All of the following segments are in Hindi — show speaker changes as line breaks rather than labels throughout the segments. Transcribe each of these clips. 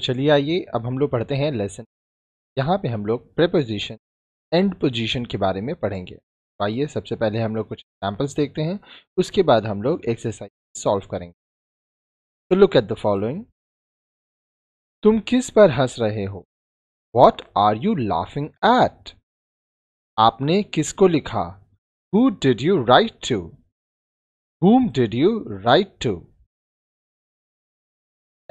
तो चलिए आइए अब हम लोग पढ़ते हैं लेसन यहाँ पे हम लोग प्रेपोजिशन एंड पोजिशन के बारे में पढ़ेंगे तो आइए सबसे पहले हम लोग कुछ एग्जाम्पल्स देखते हैं उसके बाद हम लोग एक्सरसाइज सॉल्व करेंगे तो लुक एट द फॉलोइंग तुम किस पर हंस रहे हो what are you laughing at
आपने किसको लिखा who did you write to whom did you write to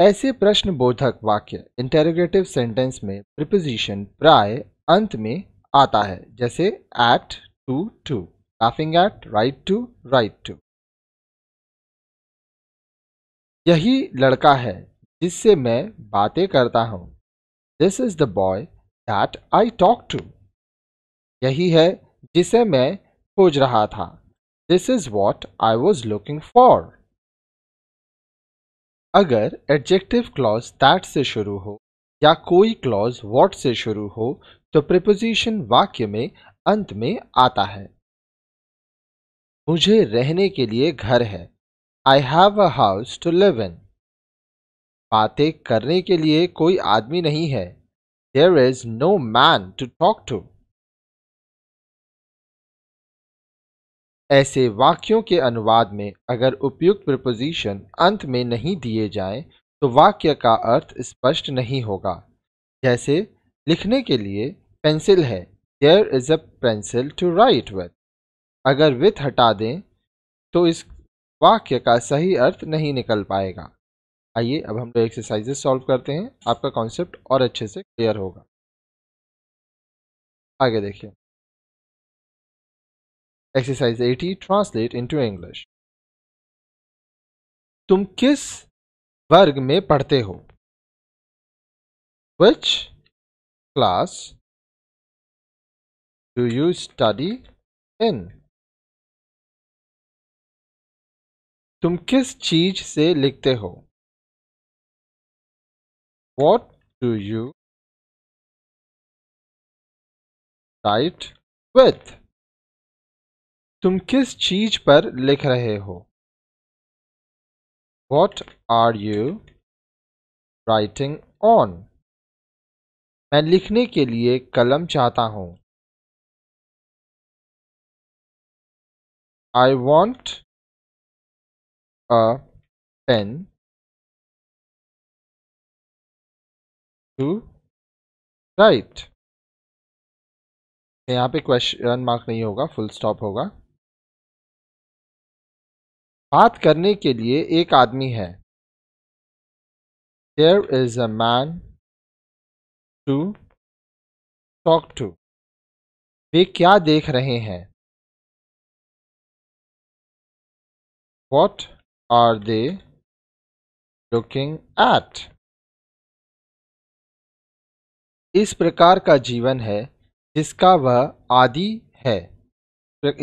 ऐसे
प्रश्न बोधक वाक्य इंटेरोगेटिव सेंटेंस में प्रिपोजिशन प्राय अंत में आता है जैसे at to to laughing at write to write to
यही लड़का है जिससे मैं बातें करता हूं this is the boy that I talk to
यही है जिसे मैं खोज रहा था this is what I was looking for अगर एडजेक्टिव क्लॉज दैट से शुरू हो या कोई क्लॉज वॉट से शुरू हो तो प्रिपोजिशन वाक्य में अंत में आता है मुझे रहने के लिए घर है I have a house to live in बातें करने के लिए कोई आदमी नहीं है there is no man to talk to ऐसे वाक्यों के अनुवाद में अगर उपयुक्त प्रपोजिशन अंत में नहीं दिए जाएं तो वाक्य का अर्थ स्पष्ट नहीं होगा जैसे लिखने के लिए पेंसिल है there is a pencil to write with अगर विथ हटा दें तो इस वाक्य का सही अर्थ नहीं निकल पाएगा आइए अब हम लोग एक्सरसाइजेस एक्सरसाइजेज
सॉल्व करते हैं आपका कॉन्सेप्ट और अच्छे से क्लियर होगा आगे देखिए एक्सरसाइज 80 ट्रांसलेट इनटू इंग्लिश तुम किस वर्ग में पढ़ते हो which class do you study in तुम किस चीज से लिखते हो what do you write with तुम किस चीज़ पर लिख रहे हो what are you writing on मैं लिखने के लिए कलम चाहता हूं I want a pen to write यहां पे क्वेश्चन मार्क नहीं होगा फुल स्टॉप होगा बात करने के लिए एक आदमी है there is a man to talk to वे क्या देख रहे हैं what are they looking at इस प्रकार का जीवन है जिसका
वह आदि है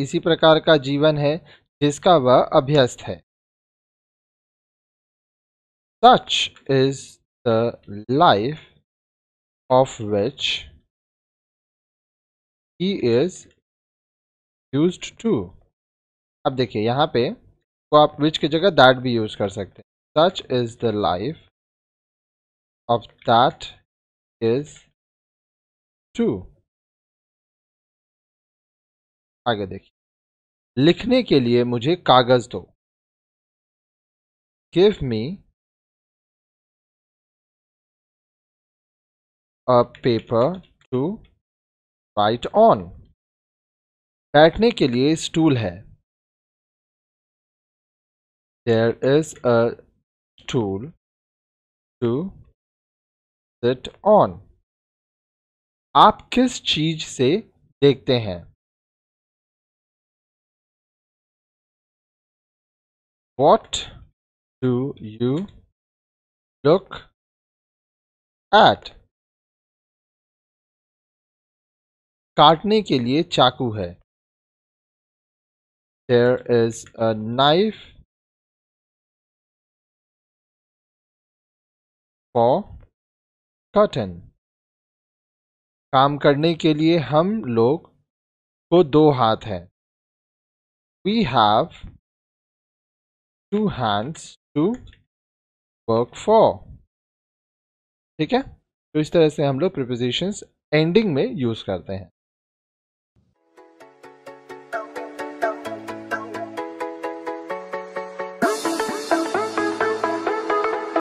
इसी प्रकार का जीवन है जिसका वह
अभ्यस्त है such is the life of which he is use to अब देखिए यहां पे तो आप विच की जगह दैट भी यूज कर सकते हैं such is the life of that is to आगे देखिए लिखने के लिए मुझे कागज़ दो give me a paper to write on बैठने के लिए स्टूल है there is a stool to sit on आप किस चीज से देखते हैं What do you look at? काटने के लिए चाकू है There is a knife for cotton. काम करने के लिए हम लोग को दो हाथ हैं We have two hands to work for ठीक है तो इस तरह से हम लोग प्रिपोजिशंस एंडिंग में यूज करते हैं